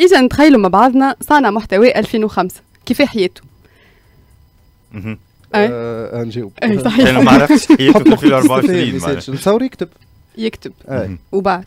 إذا نتخيلوا مع بعضنا صانع محتوى 2005 كيف حياته اها آه, آه، نجاوب اي صحيح انا ما عرفتش حياته في 2024 نصور يكتب يكتب وبعد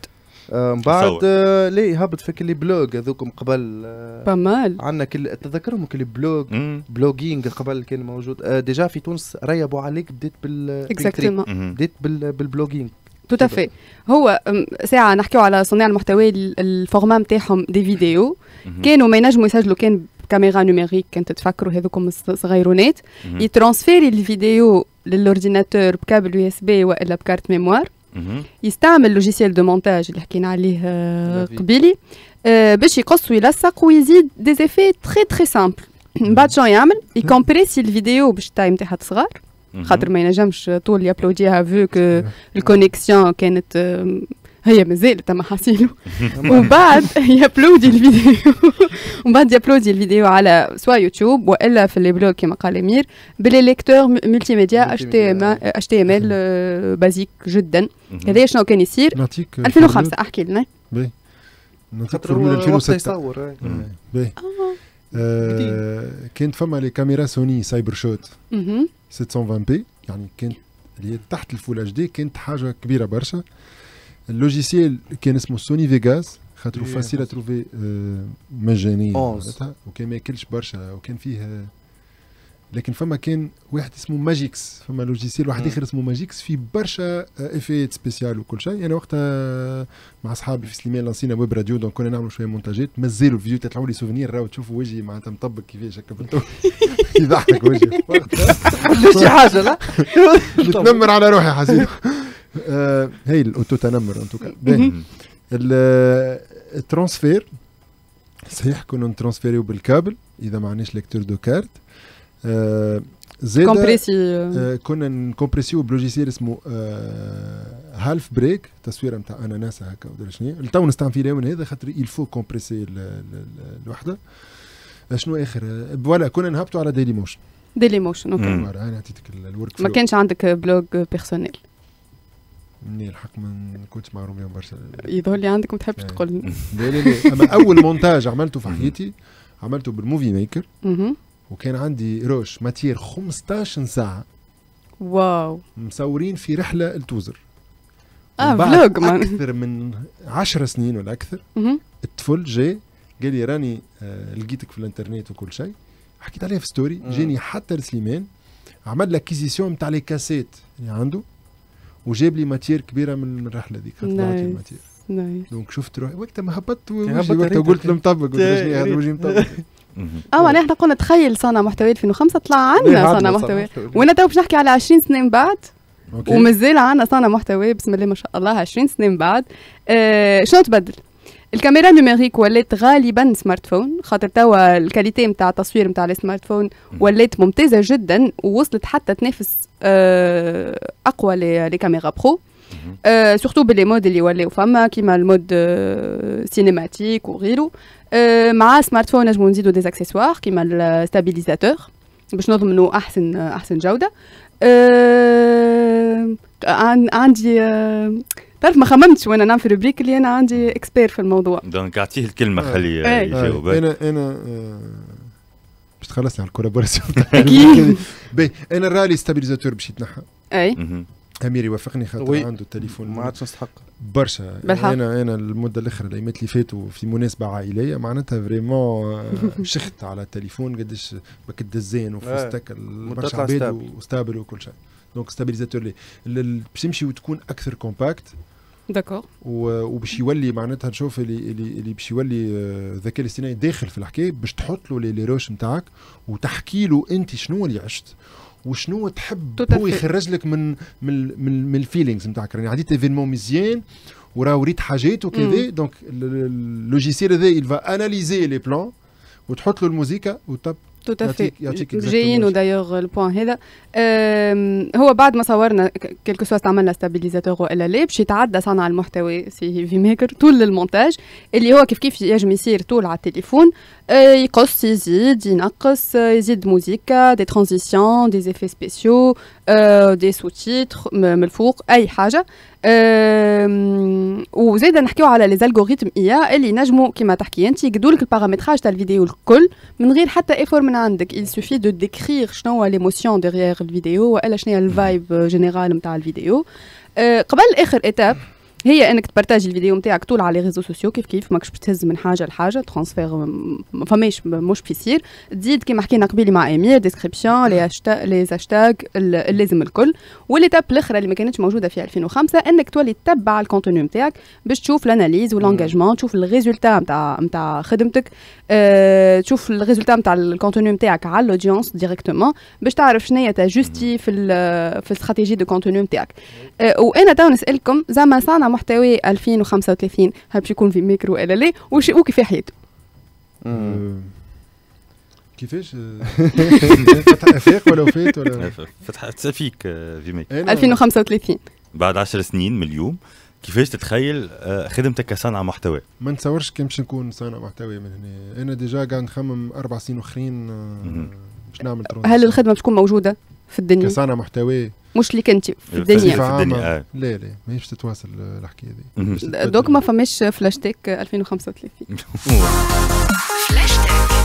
من آه، بعد آه، لا هبط في كل بلوج هذوكم قبل بمال عندنا كل تذكرهم كل بلوج بلوغينغ قبل كان موجود ديجا في تونس ريبوا عليك بديت بال اكزاكتومون بديت بالبلوغينغ تو تافي هو ساعه نحكيو على صناع المحتوى الفورما نتاعهم دي فيديو كانوا ما ينجموا يسجلوا كان كاميرا نوميريك كنت تفكروا هذوكم الصغيرونات يترانسفيري الفيديو للاورديناتور بكابل يو اس بي والا بكارت ميموار يستعمل لوجيسيال دو مونتاج اللي حكينا عليه آه، قبيلي آه، باش يقص ويلصق ويزيد ديزيفي تخي تري تري سامبل من بعد شنو يعمل يكومبريسي الفيديو باش التايم تاعها تصغر Mhm. خاطر ما ينجمش طول يابلوديها فيو كو الكونيكسيون كانت آه، هي مازالت ما حاصيلو وبعد يابلودي الفيديو وبعد يابلودي الفيديو على سوا يوتيوب والا في لي بلوك كما قال امير بلي ليكتور ملتي ميديا اتش تي ام اتش تي ام ال بازيك جدا mhm. هذا شنو كان يصير 2005 احكي لنا خاطر 2006 آه كانت فما لي كاميرا سوني سايبر شوت 720 بي يعني كانت اللي تحت الفول اتش دي كانت حاجه كبيره برشا اللوجيسيال كان اسمه سوني فيغاس خاطر فاسيل تروفي مجانيه وكان ما ياكلش برشا وكان فيه لكن فما كان واحد اسمه ماجيكس فما لوجيسيل واحد اخر اسمه ماجيكس في برشا افيت آه، سبيسيال وكل شيء انا يعني وقتها مع اصحابي في سليمان لانسينا ويب راديو دونك كنا نعملوا شويه مونتاجات مازالوا الفيديو تطلعوا لي سوفينير راهو تشوفوا وجهي معناتها مطبق كيفاش هكا يضحك وجهي ليش حاجه لا نتنمر على روحي حسين هي الاوتو تنمر ان الترانسفير صحيح كنا نترانسفيريو بالكابل اذا ما عندناش ليكتور دو كارت زاد euh, euh. euh, كومبريسي كنا نكومبريسيو بلوجيسيال اسمه هالف آه، بريك تصويره نتاع اناناس هكا ولا شنو تو نستعمل اليوم هذا خاطر الفو كومبريسي الوحده شنو اخر فوالا كنا نهبطوا على ديلي موشن ديلي موشن اوكي انا عطيتك الورك ما كانش عندك بلوج بيرسونيل مني الحق ما كنتش معروف بهم برشا يظهر لي عندك ما تحبش إيه. تقول لا لا لا اما اول مونتاج عملته في حياتي عملته بالموفي ميكر وكان عندي روش ماتير 15 ساعه واو مصورين في رحله لتوزر اه فلوج من اكثر من 10 سنين ولا اكثر الطفل جاي قال لي راني آه لقيتك في الانترنت وكل شيء حكيت عليها في ستوري جاني حتى لسليمان عمل لاكيزيسيون نتاع لي كاسيت اللي عنده وجاب لي ماتير كبيره من الرحله ذيك خاطر الماتير دونك شفت روحي وقتها ما هبطت وقتها قلت له مطبق وجهي مطبق اه معناها يعني احنا قلنا تخيل صانع محتوى 2005 طلع عنا صانع محتوى وانا تو باش نحكي على 20 سنه من بعد ومازال عنا صانع محتوى بسم الله ما شاء الله 20 سنه من بعد آه شنو تبدل؟ الكاميرا نوميريك ولات غالبا سمارت فون خاطر توا الكاليتي نتاع التصوير نتاع السمارت فون ولات ممتازه جدا ووصلت حتى تنافس آه اقوى لكاميرا برو سورتو باللي مود اللي ولاو فما كيما المود سينيماتيك وغيره مع سمارت فون نجمو نزيدو دي اكسسوار كيما الستابيليزاتور باش نضمنوا احسن احسن جوده أه عندي تعرف ما خممتش وانا نعمل في روبريك اللي انا عندي اكسبير في الموضوع دونك اعطيه الكلمه خليه يجاوب انا انا باش تخلصنا على الكولابوراسيون اكيد انا رالي ستابيليزاتور باش يتنحى اي امير يوافقني خاطر وي. عنده التليفون ما عادش نستحق برشا انا انا المده الاخرى الايامات اللي فاتوا في مناسبه عائليه معناتها فريمون آه، شخت على التليفون قداش كنت الدزين وفستك برشا عباد وستابل وكل شيء دونك ستابيليزاتور لي باش يمشي وتكون اكثر كومباكت داكور وباش يولي معناتها نشوف اللي اللي, اللي باش يولي آه، الذكاء الاصطناعي داخل في الحكايه باش تحط له لي روش نتاعك وتحكي له انت شنو اللي عشت وشنو تحب هو يخرج لك من من من, من الفيلينغز نتاعك راني يعني عديت ايفينمون مزيان وراه وريت حاجات وكذا دونك اللوجيسيال هذا يل فا اناليزي لي بلان وتحط له الموزيكا وتب Tout à fait. جايين ودايوغ البوان هذا هو بعد ما صورنا كيلكو سوا استعملنا ستابيليزاتور والا لا باش يتعدى صانع المحتوى سي في ميكر طول المونتاج اللي هو كيف كيف يجم يصير طول على التليفون آه، يقص يزيد ينقص آه، يزيد موزيكا دي ترانزيسيون دي زيفي سبيسيو دي سو تيتر من الفوق اي حاجه وزيد نحكيو على لي زالغوريثم اي اللي نجموا كما تحكي انت لك البارامتراج تاع الفيديو الكل من غير حتى ايفور من عندك il suffit de décrire شنو هو ليموسيون ديغيغ الفيديو والا شنو هي الفايب جينيرال نتاع الفيديو أه، قبل اخر ايتاب هي انك تبارتاجي الفيديو نتاعك طول على ريزو سوسيو كيف كيف ماكش باش تهز من حاجه لحاجه ترانسفير ما فماش مش بيصير تزيد كيما حكينا قبيلي مع امير ديسكريبسيون لي هاشتاغ لي هاشتاغ اللازم الكل والليتاب الاخرى اللي ما كانتش موجوده في 2005 انك تولي تتبع الكونتوني نتاعك باش تشوف الاناليز نعم. والانجاجمون تشوف الريزولتا نتاع نتاع خدمتك آه، تشوف الريزولتا نتاع الكونتوني نتاعك على الاودينس ديريكتومون باش تعرف شنو هي جوستي في في الاستراتيجي دو كونتوني نتاعك آه، وانا تو نسالكم زعما صانع محتوي 2035 هل باش يكون في ميكرو ولا لا وش وكيف حياته كيفاش فتح افاق ولا وفات ولا فتح سفيك آه، في ميكرو إيه، 2035 بعد 10 سنين من اليوم كيفاش تتخيل آه، خدمتك كصانع محتوى؟ ما نتصورش كي باش نكون صانع محتوى من هنا، انا ديجا قاعد نخمم اربع سنين اخرين آه، باش نعمل ترونس هل الخدمه باش تكون موجوده؟ في الدنيا كصانع محتوى مش اللي كنت في يعني الدنيا في الدنيا آه. لا لا ماهيش تتواصل الحكايه دي دوك ما فماش فلاش تيك 2035